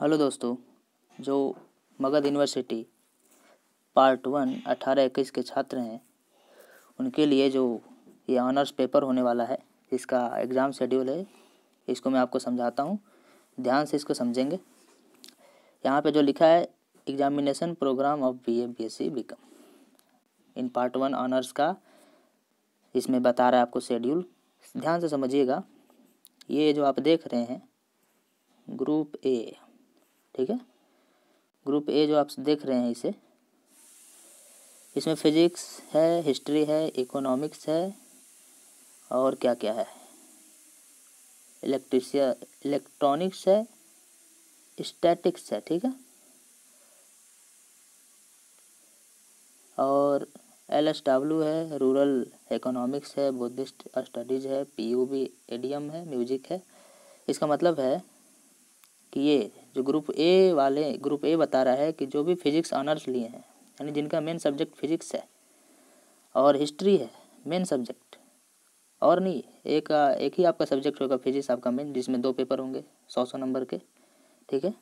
hello दोस्तों जो Magadh university part one अठारह इक्कीस के छात्र हैं उनके लिए जो ये ऑनर्स पेपर होने वाला है इसका एग्ज़ाम शेड्यूल है इसको मैं आपको समझाता हूँ ध्यान से इसको समझेंगे यहाँ पे जो लिखा है examination programme of B A B S C B com in part one honours का इसमें बता रहा है आपको शेड्यूल ध्यान से समझिएगा ये जो आप देख रहे हैं ग्रुप ए ठीक है ग्रुप ए जो आप देख रहे हैं इसे इसमें फिजिक्स है हिस्ट्री है इकोनॉमिक्स है और क्या क्या है इलेक्ट्रिस इलेक्ट्रॉनिक्स है स्टैटिक्स है ठीक है और एल एस डब्ल्यू है रूरल इकोनॉमिक्स है बुद्धिस्ट स्टडीज़ है पी यू बी एम है म्यूजिक है इसका मतलब है ये जो ग्रुप ए वाले ग्रुप ए बता रहा है कि जो भी फिजिक्स ऑनर्स लिए हैं यानी जिनका मेन सब्जेक्ट फिजिक्स है और हिस्ट्री है मेन सब्जेक्ट और नहीं एक एक ही आपका सब्जेक्ट होगा फिजिक्स आपका मेन जिसमें दो पेपर होंगे सौ सौ नंबर के ठीक है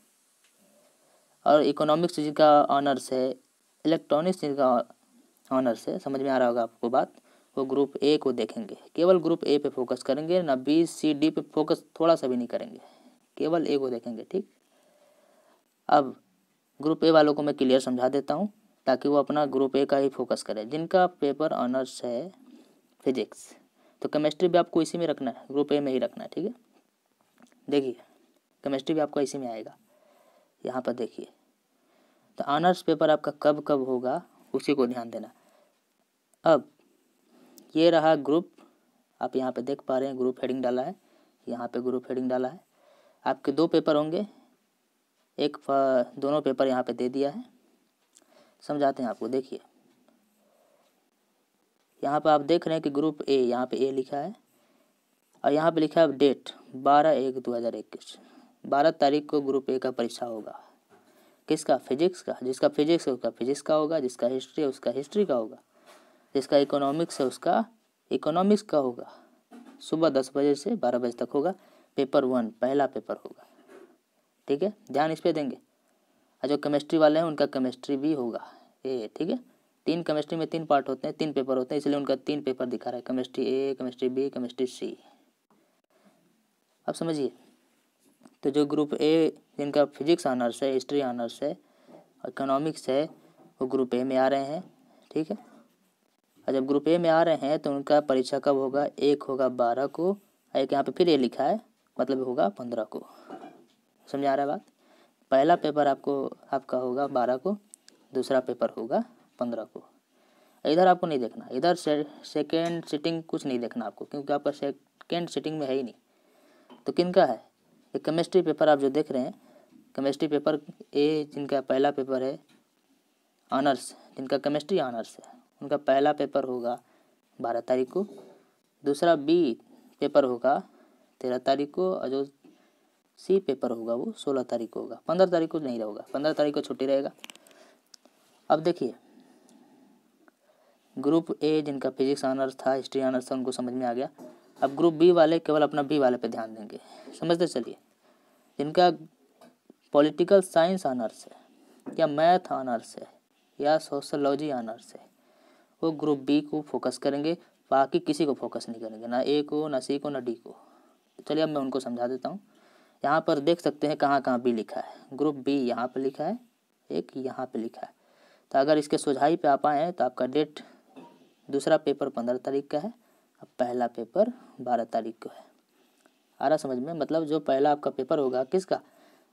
और इकोनॉमिक्स जिनका ऑनर्स है इलेक्ट्रॉनिक्स जिनका ऑनर्स है समझ में आ रहा होगा आपको बात वो ग्रुप ए को देखेंगे केवल ग्रुप ए पे फोकस करेंगे ना बी सी डी पे फोकस थोड़ा सा भी नहीं करेंगे केवल ए को देखेंगे ठीक अब ग्रुप ए वालों को मैं क्लियर समझा देता हूँ ताकि वो अपना ग्रुप ए का ही फोकस करें जिनका पेपर ऑनर्स है फिजिक्स तो केमिस्ट्री भी आपको इसी में रखना है ग्रुप ए में ही रखना है ठीक है देखिए केमिस्ट्री भी आपको इसी में आएगा यहाँ पर देखिए तो ऑनर्स पेपर आपका कब कब होगा उसी को ध्यान देना अब ये रहा ग्रुप आप यहाँ पे देख पा रहे हैं ग्रुप हेडिंग डाला है यहाँ पे ग्रुप हेडिंग डाला है आपके दो पेपर होंगे एक दोनों पेपर यहाँ पे दे दिया है समझाते हैं आपको देखिए यहाँ पे आप देख रहे हैं कि ग्रुप ए यहाँ पे ए लिखा है और यहाँ पे लिखा है डेट बारह एक दो हज़ार इक्कीस बारह तारीख को ग्रुप ए का परीक्षा होगा किसका फिजिक्स का जिसका फिजिक्स है उसका फिजिक्स का होगा जिसका हिस्ट्री है उसका हिस्ट्री का होगा जिसका इकोनॉमिक्स है उसका इकोनॉमिक्स का होगा सुबह दस बजे से बारह बजे तक होगा पेपर वन पहला पेपर होगा ठीक है ध्यान इस पर देंगे और जो केमिस्ट्री वाले हैं उनका केमिस्ट्री भी होगा ए ठीक है तीन केमिस्ट्री में तीन पार्ट होते हैं तीन पेपर होते हैं इसलिए उनका तीन पेपर दिखा रहा है chemistry A chemistry B chemistry C अब समझिए तो जो ग्रुप ए जिनका फिजिक्स ऑनर्स है हिस्ट्री ऑनर्स है इकोनॉमिक्स है वो ग्रुप ए में आ रहे हैं ठीक है और जब ग्रुप ए में आ रहे हैं तो उनका परीक्षा कब होगा एक होगा बारह को एक यहाँ पे फिर ये लिखा है मतलब होगा पंद्रह को समझ आ रहा है बात पहला पेपर आपको आपका होगा बारह को दूसरा पेपर होगा पंद्रह को इधर आपको नहीं देखना इधर से, सेकेंड सीटिंग कुछ नहीं देखना आपको क्योंकि आपका सेकेंड सीटिंग में है ही नहीं तो किन का है ये केमिस्ट्री पेपर आप जो देख रहे हैं केमिस्ट्री पेपर ए जिनका पहला पेपर है ऑनर्स जिनका केमिस्ट्री ऑनर्स है उनका पहला पेपर होगा बारह तारीख को दूसरा बी पेपर होगा तेरह तारीख को और जो सी पेपर होगा वो सोलह तारीख को होगा पंद्रह तारीख को नहीं रहेगा पंद्रह तारीख को छुट्टी रहेगा अब देखिए ग्रुप ए जिनका फिजिक्स ऑनर्स था हिस्ट्री ऑनर्स था उनको समझ में आ गया अब ग्रुप बी वाले केवल अपना बी वाले पे ध्यान देंगे समझते चलिए जिनका पॉलिटिकल साइंस ऑनर्स है या मैथ ऑनर्स है या सोशलॉजी ऑनर्स है वो ग्रुप बी को फोकस करेंगे बाकी किसी को फोकस नहीं करेंगे ना ए को ना सी को ना डी को चलिए अब मैं उनको समझा देता हूँ यहाँ पर देख सकते हैं कहाँ कहाँ बी लिखा है ग्रुप बी यहाँ पर लिखा है एक यहाँ पर लिखा है तो अगर इसके सुझाई पर आप आएँ तो आपका डेट दूसरा पेपर पंद्रह तारीख का है और पहला पेपर बारह तारीख को है आ रहा समझ में मतलब जो पहला आपका पेपर होगा किसका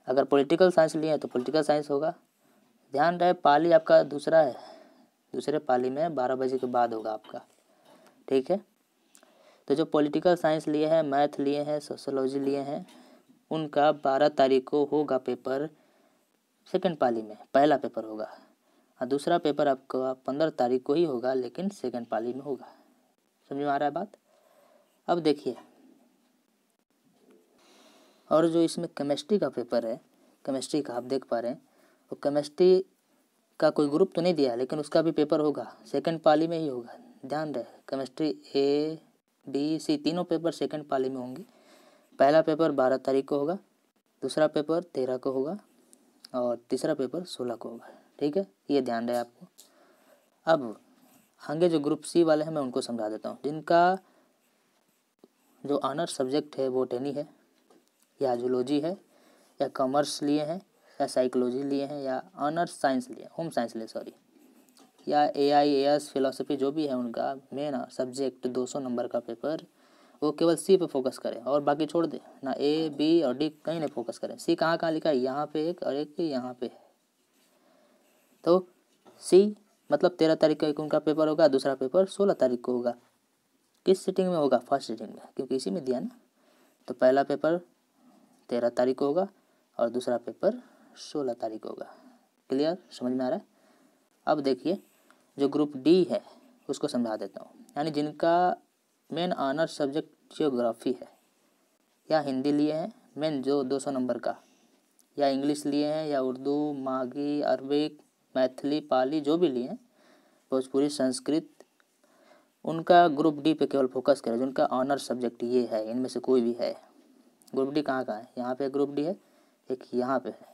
अगर पॉलिटिकल साइंस लिए हैं तो पॉलिटिकल साइंस होगा ध्यान रहे पाली आपका दूसरा है दूसरे पाली में बारह बजे के बाद होगा आपका ठीक है तो जो पॉलिटिकल साइंस लिए हैं मैथ लिए हैं सोशोलॉजी लिए हैं उनका बारह तारीख को होगा पेपर सेकेंड पाली में पहला पेपर होगा और दूसरा पेपर आपका पंद्रह तारीख को ही होगा लेकिन सेकेंड पाली में होगा समझ में आ रहा है बात अब देखिए और जो इसमें केमिस्ट्री का पेपर है केमिस्ट्री का आप देख पा रहे हैं वो केमिस्ट्री का कोई ग्रुप तो नहीं दिया लेकिन उसका भी पेपर होगा सेकेंड पाली में ही होगा ध्यान रहे केमिस्ट्री ए डी सी तीनों पेपर सेकंड पाली में होंगे पहला पेपर बारह तारीख को होगा दूसरा पेपर तेरह को होगा और तीसरा पेपर सोलह को होगा ठीक है ये ध्यान रहे आपको अब आगे जो ग्रुप सी वाले हैं मैं उनको समझा देता हूँ जिनका जो ऑनर्स सब्जेक्ट है वो टेनी है या जूलॉजी है या कॉमर्स लिए हैं या साइकोलॉजी लिए हैं या ऑनर्स साइंस लिए होम साइंस लिए सॉरी या ए आई एस फिलोसफी जो भी है उनका मेन सब्जेक्ट दो सौ नंबर का पेपर वो केवल सी पे फोकस करें और बाकी छोड़ दें ना ए बी और डी कहीं नहीं फोकस करें सी कहाँ कहाँ लिखा है यहाँ पे एक और एक यहाँ पे है तो सी मतलब तेरह तारीख का एक उनका पेपर होगा दूसरा पेपर सोलह तारीख को होगा किस सीटिंग में होगा फर्स्ट सीटिंग में क्योंकि इसी में दिया ना तो पहला पेपर तेरह तारीख को होगा और दूसरा पेपर सोलह तारीख को होगा क्लियर समझ में आ रहा है अब देखिए जो ग्रुप डी है उसको समझा देता हूँ यानी जिनका मेन आनर्स सब्जेक्ट जियोग्राफी है या हिंदी लिए हैं मेन जो 200 नंबर का या इंग्लिश लिए हैं या उर्दू माघी अरबिक मैथिली पाली जो भी लिए हैं भोजपुरी संस्कृत उनका ग्रुप डी पे केवल फोकस करें जिनका ऑनर्स सब्जेक्ट ये है इनमें से कोई भी है ग्रुप डी कहाँ का है यहाँ पे ग्रुप डी है एक यहाँ पे है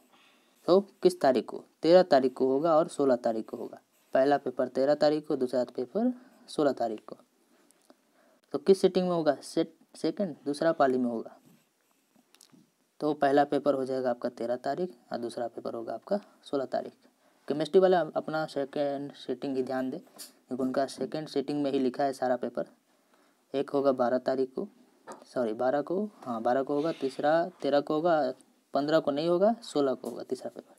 तो किस तारीख को तेरह तारीख को होगा और सोलह तारीख को होगा पहला पेपर तेरह तारीख को दूसरा पेपर सोलह तारीख को तो किस सीटिंग में होगा सेट सेकेंड दूसरा पाली में होगा तो पहला पेपर हो जाएगा आपका तेरह तारीख और दूसरा पेपर होगा आपका सोलह तारीख केमिस्ट्री वाला अपना सेकेंड सीटिंग ही ध्यान दें क्योंकि उनका सेकेंड सीटिंग में ही लिखा है सारा पेपर एक होगा बारह तारीख को सॉरी बारह को हाँ बारह को होगा तीसरा तेरह को होगा पंद्रह को नहीं होगा सोलह को होगा तीसरा पेपर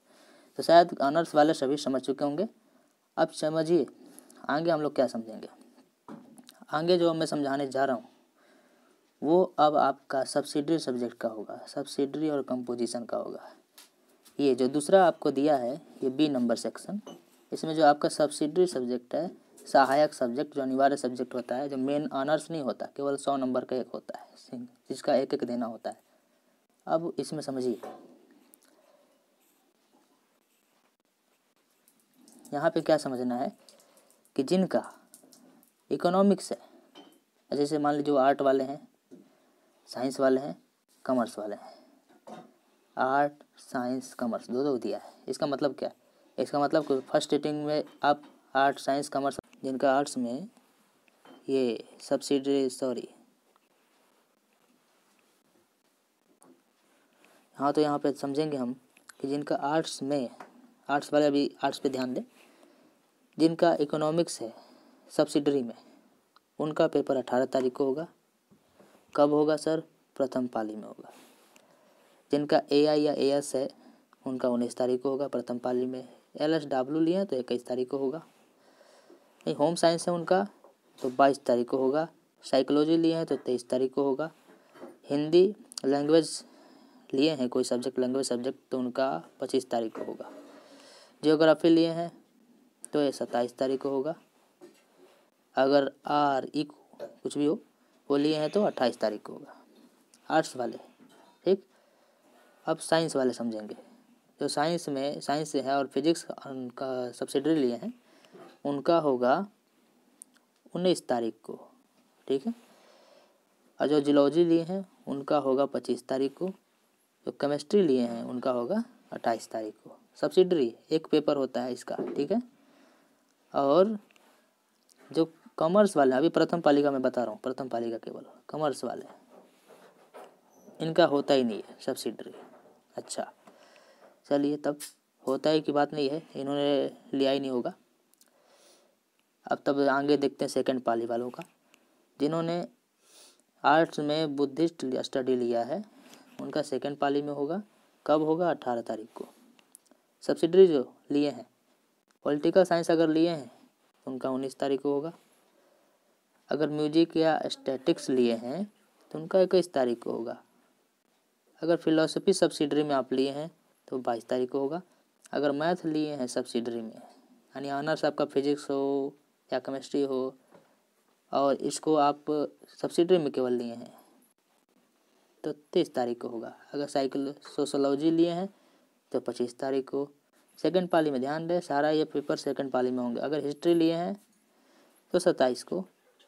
तो शायद ऑनर्स वाले सभी समझ चुके होंगे अब समझिए आगे हम लोग क्या समझेंगे आगे जो मैं समझाने जा रहा हूँ वो अब आपका सब्सिडरी सब्जेक्ट का होगा सब्सिडरी और कंपोजिशन का होगा ये जो दूसरा आपको दिया है ये बी नंबर सेक्शन इसमें जो आपका सब्सिडरी सब्जेक्ट है सहायक सब्जेक्ट जो अनिवार्य सब्जेक्ट होता है जो मेन ऑनर्स नहीं होता केवल सौ नंबर का एक होता है जिसका एक एक देना होता है अब इसमें समझिए यहाँ पे क्या समझना है कि जिनका इकोनॉमिक्स है जैसे मान लीजिए आर्ट वाले हैं साइंस वाले हैं कॉमर्स वाले हैं आर्ट साइंस कॉमर्स दो दो दिया है इसका मतलब क्या है इसका मतलब फर्स्ट रेटिंग में आप आर्ट साइंस कॉमर्स जिनका आर्ट्स में ये सब्सिडी सॉरी हाँ तो यहाँ पे समझेंगे हम कि जिनका आर्ट्स में आर्ट्स वाले अभी आर्ट्स पे ध्यान दें जिनका इकोनॉमिक्स है सब्सिडरी में उनका पेपर अठारह तारीख को होगा कब होगा सर प्रथम पाली में होगा जिनका ए आई या ए एस है उनका उन्नीस तारीख को होगा प्रथम पाली में एल एस डब्ल्यू लिए तो इक्कीस तारीख को होगा नहीं होम साइंस है उनका तो बाईस तारीख को होगा साइकोलॉजी लिए हैं तो तेईस तारीख को होगा हिंदी लैंग्वेज लिए हैं कोई सब्जेक्ट लैंग्वेज सब्जेक्ट तो उनका पच्चीस तारीख को होगा जियोग्राफी लिए हैं तो ये सत्ताईस तारीख को होगा अगर आर ई कुछ भी हो वो लिए हैं तो अट्ठाईस तारीख को होगा आर्ट्स वाले ठीक अब साइंस वाले समझेंगे जो साइंस में साइंस से है और फिजिक्स उनका सब्सिडरी लिए हैं उनका होगा उन्नीस तारीख को ठीक है और जो जियोलॉजी लिए हैं उनका होगा पच्चीस तारीख को जो केमिस्ट्री लिए हैं उनका होगा अट्ठाईस तारीख को सब्सिडरी एक पेपर होता है इसका ठीक है और जो कॉमर्स वाले अभी प्रथम पालिका में बता रहा हूँ प्रथम पालिका केवल कॉमर्स वाले इनका होता ही नहीं है सब्सिडरी अच्छा चलिए तब होता है कि बात नहीं है इन्होंने लिया ही नहीं होगा अब तब आगे देखते हैं सेकंड पाली वालों का जिन्होंने आर्ट्स में बुद्धिस्ट स्टडी लिया है उनका सेकंड पाली में होगा कब होगा अट्ठारह तारीख को सब्सिडरी जो लिए हैं पॉलिटिकल साइंस अगर लिए हैं तो उनका उन्नीस तारीख को होगा अगर म्यूजिक या स्टैटिक्स लिए हैं तो उनका इक्कीस तारीख को होगा अगर फिलोसफी सब्सिडरी में आप लिए हैं तो बाईस तारीख को होगा अगर मैथ लिए हैं सब्सिडरी में यानी ऑनर्स आपका फिजिक्स हो या केमिस्ट्री हो और इसको आप सब्सिडरी में केवल लिए हैं तो तेईस तारीख को होगा अगर साइकिल सोशोलॉजी लिए हैं तो पच्चीस तारीख को सेकंड पाली में ध्यान दें सारा ये पेपर सेकंड पाली में होंगे अगर हिस्ट्री लिए हैं तो सत्ताईस को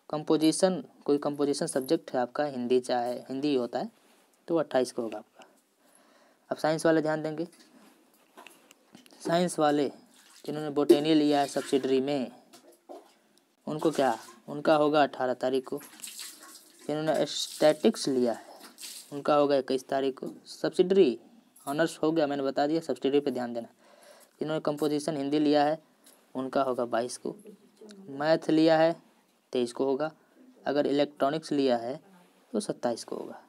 कंपोजिशन कोई कंपोजिशन सब्जेक्ट है आपका हिंदी चाहे हिंदी होता है तो अट्ठाईस को होगा आपका अब साइंस वाले ध्यान देंगे साइंस वाले जिन्होंने बोटेनी लिया है सब्सिडरी में उनको क्या उनका होगा अट्ठारह तारीख को जिन्होंने स्टैटिक्स लिया है उनका होगा इक्कीस तारीख को सब्सिडरी ऑनर्स हो गया मैंने बता दिया सब्सिडरी पे ध्यान देना इन्होंने कंपोजिशन हिंदी लिया है उनका होगा बाईस को मैथ लिया है तेईस को होगा अगर इलेक्ट्रॉनिक्स लिया है तो सत्ताईस को होगा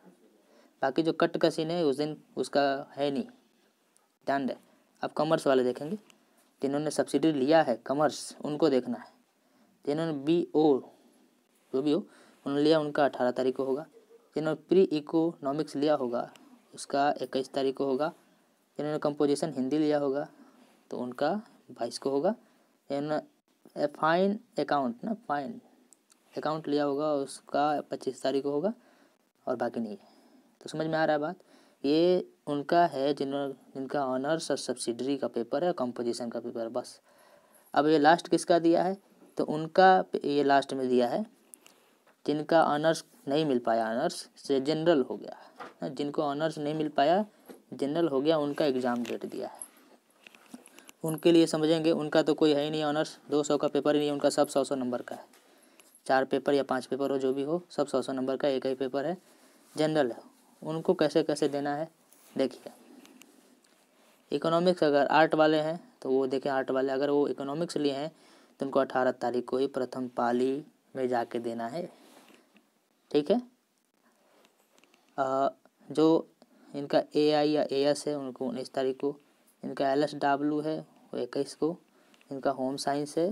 बाकी जो कट का सीन है उस दिन उसका है नहीं ध्यान रहे अब कॉमर्स वाले देखेंगे जिन्होंने सब्सिडी लिया है कॉमर्स उनको देखना है जिन्होंने बी ओ जो भी हो उन्होंने लिया उनका अठारह तारीख को होगा जिन्होंने प्री इकोनॉमिक्स लिया होगा उसका इक्कीस तारीख को होगा जिन्होंने कंपोजिशन हिंदी लिया होगा तो उनका बाईस को होगा एन फाइन अकाउंट ना फाइन अकाउंट लिया होगा उसका पच्चीस तारीख को होगा और बाकी नहीं है तो समझ में आ रहा है बात ये उनका है जिन जिनका ऑनर्स और सब्सिडरी का पेपर है कंपोजिशन का पेपर बस अब ये लास्ट किसका दिया है तो उनका ये लास्ट में दिया है जिनका ऑनर्स नहीं मिल पाया ऑनर्स से जनरल हो गया जिनको ऑनर्स नहीं मिल पाया जनरल हो गया उनका एग्ज़ाम डेट दिया है उनके लिए समझेंगे उनका तो कोई है ही नहीं ऑनर्स दो सौ का पेपर ही नहीं उनका सब सौ सौ नंबर का है चार पेपर या पांच पेपर हो जो भी हो सब सौ सौ नंबर का एक ही पेपर है जनरल है उनको कैसे कैसे देना है देखिए इकोनॉमिक्स अगर आर्ट वाले हैं तो वो देखें आर्ट वाले अगर वो इकोनॉमिक्स लिए हैं तो उनको अठारह तारीख को ही प्रथम पाली में जाके देना है ठीक है आ, जो इनका ए आई या ए एस है उनको उन्नीस तारीख को इनका एल एस डब्ल्यू है वो इक्कीस को इनका होम साइंस है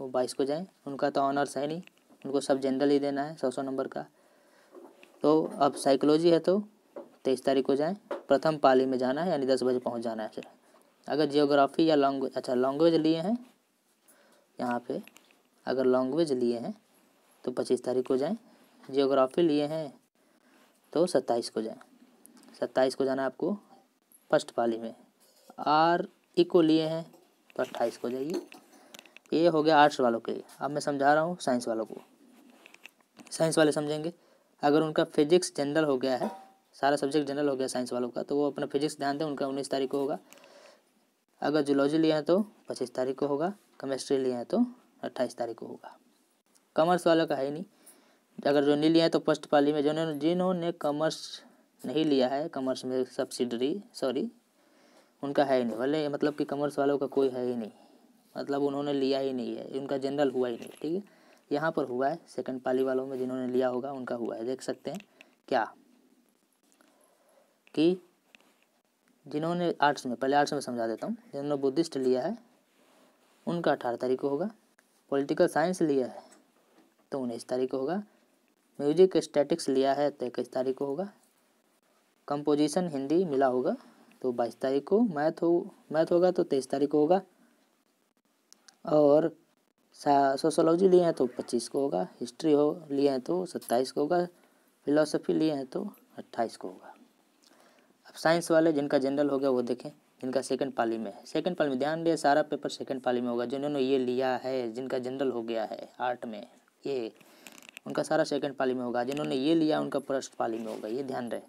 वो बाईस को जाएँ उनका तो ऑनर्स है नहीं उनको सब जनरल ही देना है सौ सौ नंबर का तो अब साइकोलॉजी है तो तेईस तारीख को जाएँ प्रथम पाली में जाना है यानी दस बजे पहुँच जाना है फिर अगर जियोग्राफी या लैंग्वेज अच्छा लैंग्वेज लिए हैं यहाँ पे अगर लैंग्वेज लिए हैं तो पच्चीस तारीख को जाएँ जियोग्राफी लिए हैं तो सत्ताईस को जाएँ सत्ताईस को जाना है आपको फर्स्ट पाली में आर ई को लिए हैं तो अट्ठाईस को जाइए ये हो गया आर्ट्स वालों के लिए अब मैं समझा रहा हूँ साइंस वालों को साइंस वाले समझेंगे अगर उनका फिजिक्स जनरल हो गया है सारा सब्जेक्ट जनरल हो गया साइंस वालों का तो वो अपना फिजिक्स ध्यान दें उनका उन्नीस तारीख को होगा अगर जूलॉजी लिए हैं तो पच्चीस तारीख को होगा केमिस्ट्री लिए हैं तो अट्ठाईस तारीख को होगा कॉमर्स वालों का है नहीं अगर जो नहीं लिया है तो फर्स्ट पाली में जिन्होंने जिन्होंने कॉमर्स नहीं लिया है कॉमर्स में सब्सिडरी सॉरी उनका है ही नहीं भले मतलब कि कॉमर्स वालों का कोई है ही नहीं मतलब उन्होंने लिया ही नहीं है उनका जनरल हुआ ही नहीं ठीक है यहाँ पर हुआ है सेकंड पाली वालों में जिन्होंने लिया होगा उनका हुआ है देख सकते हैं क्या कि जिन्होंने आर्ट्स में पहले आर्ट्स में समझा देता हूँ जिन्होंने बुद्धिस्ट लिया है उनका अठारह तारीख को होगा पॉलिटिकल साइंस लिया है तो उन्नीस तारीख को होगा म्यूजिक स्टैटिक्स लिया है तो इक्कीस तारीख को होगा कंपोजिशन हिंदी मिला होगा तो बाईस तारीख को मैथ हो मैथ होगा तो तेईस तारीख को होगा और सोशोलॉजी लिए हैं तो पच्चीस को होगा हिस्ट्री हो लिए हैं तो सत्ताईस को होगा फिलोसफी लिए हैं तो अट्ठाईस को होगा अब साइंस वाले जिनका जनरल हो गया वो देखें जिनका सेकंड पाली में है सेकेंड पाली में ध्यान दें सारा पेपर सेकंड पाली में होगा जिन्होंने ये लिया है जिनका जनरल हो गया है आर्ट में ये उनका सारा सेकेंड पाली में होगा जिन्होंने ये लिया उनका फर्स्ट पाली में होगा ये ध्यान रहे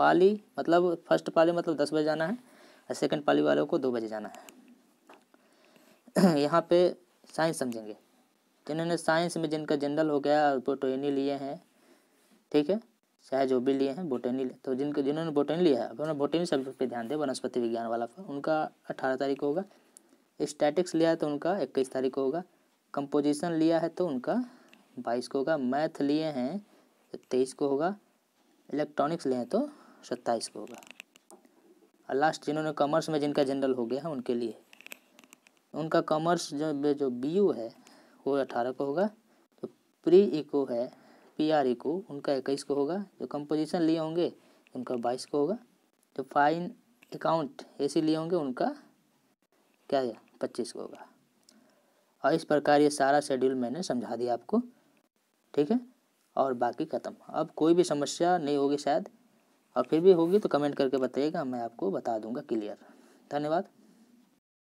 पाली मतलब फर्स्ट पाली मतलब दस बजे जाना है और सेकेंड पाली वालों को दो बजे जाना है यहाँ पे साइंस समझेंगे तो इन्होंने साइंस में जिनका जनरल हो गया बोटोनी लिए हैं ठीक है चाहे जो भी लिए हैं लिए तो जिनके जिन्होंने बोटेनी लिया है उन्होंने बोटेनी सब्जेक्ट पर ध्यान दें वनस्पति विज्ञान वाला पर उनका अठारह तारीख को होगा स्टैटिक्स लिया है तो उनका इक्कीस तारीख को होगा कंपोजिशन लिया है तो उनका बाईस को होगा मैथ लिए हैं तो तेईस को होगा इलेक्ट्रॉनिक्स लिए हैं तो सत्ताईस को होगा और लास्ट जिन्होंने कॉमर्स में जिनका जनरल हो गया है उनके लिए उनका कॉमर्स जो जो बी यू है वो अठारह को होगा तो प्री इको है पी आर इको उनका इक्कीस को होगा जो कंपोजिशन लिए होंगे उनका बाईस को होगा जो फाइन अकाउंट ऐसे लिए होंगे उनका क्या है पच्चीस को होगा और इस प्रकार ये सारा शेड्यूल मैंने समझा दिया आपको ठीक है और बाकी ख़त्म अब कोई भी समस्या नहीं होगी शायद और फिर भी होगी तो कमेंट करके बताइएगा मैं आपको बता दूंगा क्लियर धन्यवाद